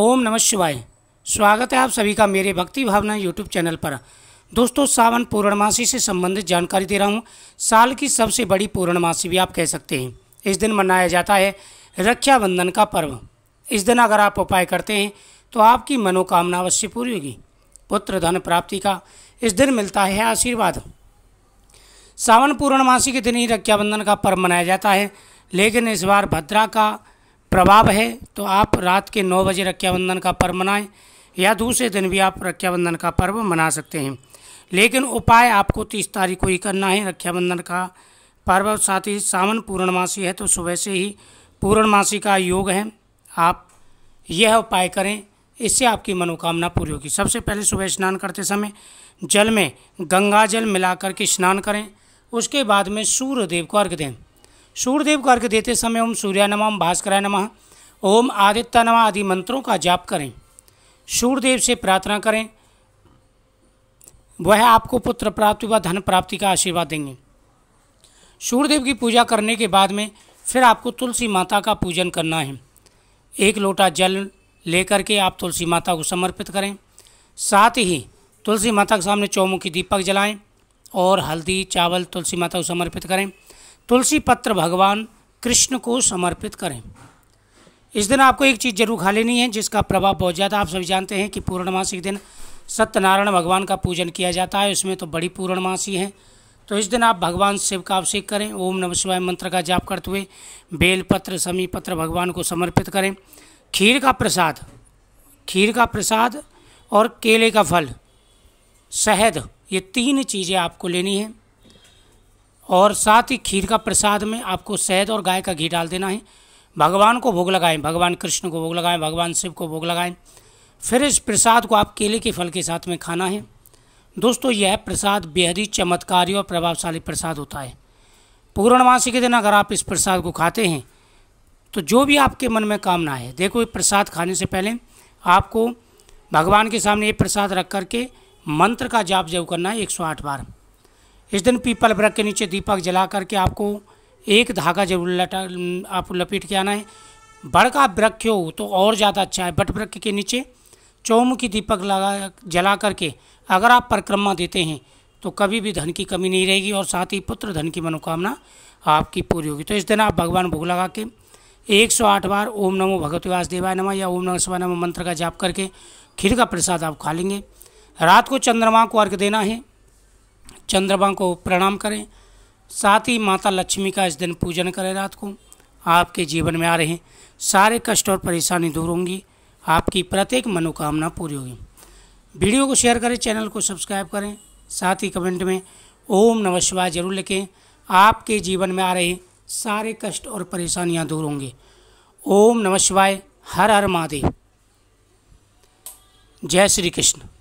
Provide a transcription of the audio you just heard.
ओम नमः शिवाय स्वागत है आप सभी का मेरे भक्ति भावना यूट्यूब चैनल पर दोस्तों सावन पूर्णमासी से संबंधित जानकारी दे रहा हूँ साल की सबसे बड़ी पूर्णमासी भी आप कह सकते हैं इस दिन मनाया जाता है रक्षाबंधन का पर्व इस दिन अगर आप उपाय करते हैं तो आपकी मनोकामना अवश्य पूरी होगी पुत्र धन प्राप्ति का इस दिन मिलता है आशीर्वाद सावन पूर्णमासी के दिन ही रक्षाबंधन का पर्व मनाया जाता है लेकिन इस बार भद्रा का प्रभाव है तो आप रात के नौ बजे रक्षाबंधन का पर्व मनाएं या दूसरे दिन भी आप रक्षाबंधन का पर्व मना सकते हैं लेकिन उपाय आपको तीस तारीख को ही करना है रक्षाबंधन का पर्व साथ ही सावन पूर्णमासी है तो सुबह से ही पूर्णमासी का योग है आप यह उपाय करें इससे आपकी मनोकामना पूरी होगी सबसे पहले सुबह स्नान करते समय जल में गंगा जल मिला करके स्नान करें उसके बाद में सूर्य देव को अर्घ दें सूर्यदेव अर्घ्य देते समय ओम सूर्या नमः ओम भास्कराय नमः ओम आदित्य नमः आदि मंत्रों का जाप करें सूर्यदेव से प्रार्थना करें वह आपको पुत्र प्राप्ति व धन प्राप्ति का आशीर्वाद देंगे सूर्यदेव की पूजा करने के बाद में फिर आपको तुलसी माता का पूजन करना है एक लोटा जल लेकर के आप तुलसी माता को समर्पित करें साथ ही तुलसी माता के सामने चौमुखी दीपक जलाएं और हल्दी चावल तुलसी माता को समर्पित करें तुलसी पत्र भगवान कृष्ण को समर्पित करें इस दिन आपको एक चीज़ जरूर खा लेनी है जिसका प्रभाव बहुत ज़्यादा आप सभी जानते हैं कि पूर्णमासी के दिन सत्यनारायण भगवान का पूजन किया जाता है उसमें तो बड़ी पूर्णमासी है तो इस दिन आप भगवान शिव का अभिषेक करें ओम नम शिवाय मंत्र का जाप करते हुए बेलपत्र समी पत्र भगवान को समर्पित करें खीर का प्रसाद खीर का प्रसाद और केले का फल शहद ये तीन चीज़ें आपको लेनी है और साथ ही खीर का प्रसाद में आपको शहद और गाय का घी डाल देना है भगवान को भोग लगाएं भगवान कृष्ण को भोग लगाएं भगवान शिव को भोग लगाएं फिर इस प्रसाद को आप केले के फल के साथ में खाना है दोस्तों यह प्रसाद बेहद ही चमत्कारी और प्रभावशाली प्रसाद होता है पूर्णमासी के दिन अगर आप इस प्रसाद को खाते हैं तो जो भी आपके मन में कामना है देखो ये प्रसाद खाने से पहले आपको भगवान के सामने ये प्रसाद रख करके मंत्र का जाप जब करना है एक सौ आठ बार इस दिन पीपल वृक्ष के नीचे दीपक जला करके आपको एक धागा जरूर लटा आप लपेट के आना है बड़का वृक्ष हो तो और ज़्यादा अच्छा है बट वृक्ष के नीचे चौमुखी दीपक लगा जला करके अगर आप परिक्रमा देते हैं तो कभी भी धन की कमी नहीं रहेगी और साथ ही पुत्र धन की मनोकामना आपकी पूरी होगी तो इस दिन आप भगवान भोग लगा के एक सौ आठ बार ओम नमो भगवती देवाय नमः या ओम नम शिवाय नमो मंत्र का जाप करके खीर का प्रसाद आप खा लेंगे रात को चंद्रमा को अर्घ देना है चंद्रमा को प्रणाम करें साथ ही माता लक्ष्मी का इस दिन पूजन करें रात को आपके जीवन में आ रहे सारे कष्ट और परेशानी दूर होंगी आपकी प्रत्येक मनोकामना पूरी होगी वीडियो को शेयर करें चैनल को सब्सक्राइब करें साथ ही कमेंट में ओम नम शिवाय जरूर लिखें आपके जीवन में आ रहे सारे कष्ट और परेशानियां दूर होंगे ओम नम शिवाय हर हर महादेव जय श्री कृष्ण